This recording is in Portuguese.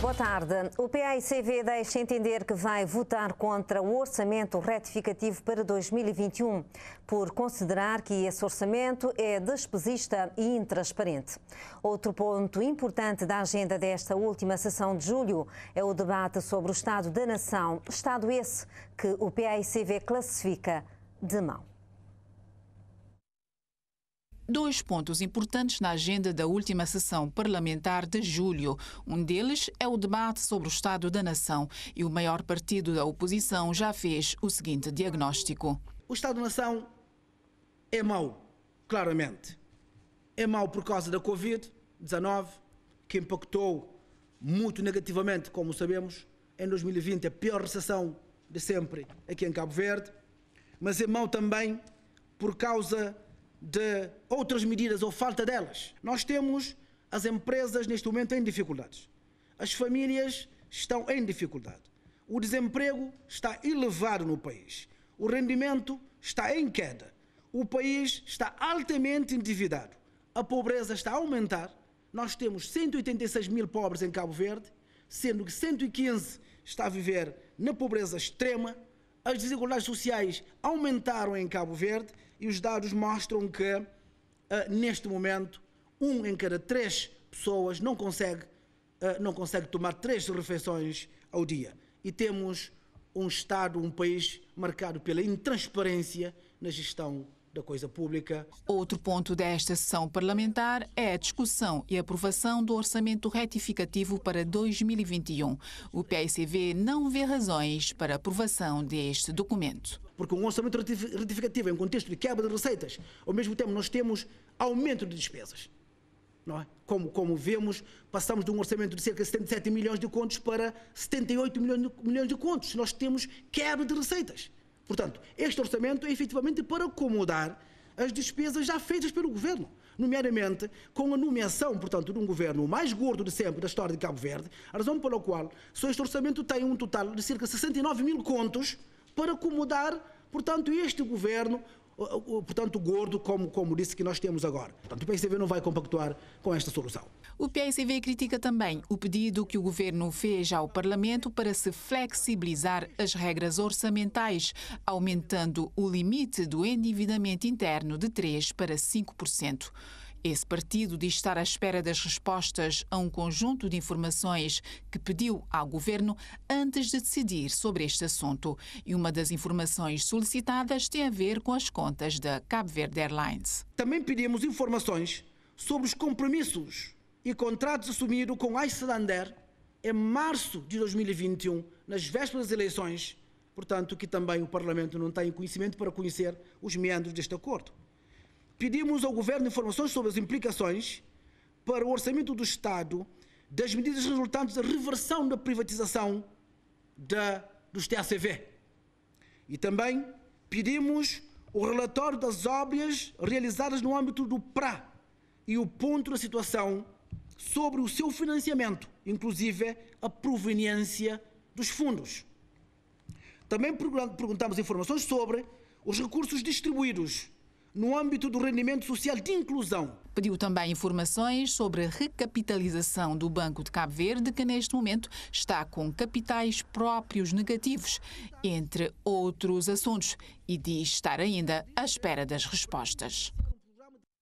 Boa tarde. O PAICV deixa entender que vai votar contra o orçamento retificativo para 2021, por considerar que esse orçamento é despesista e intransparente. Outro ponto importante da agenda desta última sessão de julho é o debate sobre o Estado da Nação, Estado esse que o PAICV classifica de mão dois pontos importantes na agenda da última sessão parlamentar de julho. Um deles é o debate sobre o estado da nação e o maior partido da oposição já fez o seguinte diagnóstico. O Estado-nação da é mau, claramente. É mau por causa da Covid-19, que impactou muito negativamente, como sabemos, em 2020, a pior recessão de sempre aqui em Cabo Verde, mas é mau também por causa de outras medidas ou falta delas. Nós temos as empresas neste momento em dificuldades. As famílias estão em dificuldade. O desemprego está elevado no país. O rendimento está em queda. O país está altamente endividado. A pobreza está a aumentar. Nós temos 186 mil pobres em Cabo Verde, sendo que 115 está a viver na pobreza extrema as desigualdades sociais aumentaram em Cabo Verde e os dados mostram que, uh, neste momento, um em cada três pessoas não consegue, uh, não consegue tomar três refeições ao dia. E temos um Estado, um país marcado pela intransparência na gestão da coisa pública. Outro ponto desta sessão parlamentar é a discussão e aprovação do orçamento retificativo para 2021. O PSV não vê razões para aprovação deste documento. Porque um orçamento retificativo em contexto de quebra de receitas, ao mesmo tempo nós temos aumento de despesas. Não é? como, como vemos, passamos de um orçamento de cerca de 77 milhões de contos para 78 milhões de, milhões de contos. Nós temos quebra de receitas. Portanto, este orçamento é efetivamente para acomodar as despesas já feitas pelo governo nomeadamente com a nomeação, portanto, de um governo mais gordo de sempre da história de Cabo Verde, a razão pela qual só este orçamento tem um total de cerca de 69 mil contos para acomodar, portanto, este governo portanto, gordo, como, como disse que nós temos agora. Portanto, o PSDB não vai compactuar com esta solução. O PSV critica também o pedido que o governo fez ao Parlamento para se flexibilizar as regras orçamentais, aumentando o limite do endividamento interno de 3 para 5%. Esse partido diz estar à espera das respostas a um conjunto de informações que pediu ao governo antes de decidir sobre este assunto. E uma das informações solicitadas tem a ver com as contas da Cabo Verde Airlines. Também pedimos informações sobre os compromissos e contratos assumidos com a Icelandair em março de 2021, nas vésperas das eleições, portanto, que também o Parlamento não tem conhecimento para conhecer os meandros deste acordo. Pedimos ao Governo informações sobre as implicações para o orçamento do Estado das medidas resultantes da reversão da privatização da, dos TACV. E também pedimos o relatório das obras realizadas no âmbito do PRA e o ponto da situação sobre o seu financiamento, inclusive a proveniência dos fundos. Também perguntamos informações sobre os recursos distribuídos no âmbito do rendimento social de inclusão. Pediu também informações sobre a recapitalização do Banco de Cabo Verde, que neste momento está com capitais próprios negativos, entre outros assuntos, e diz estar ainda à espera das respostas.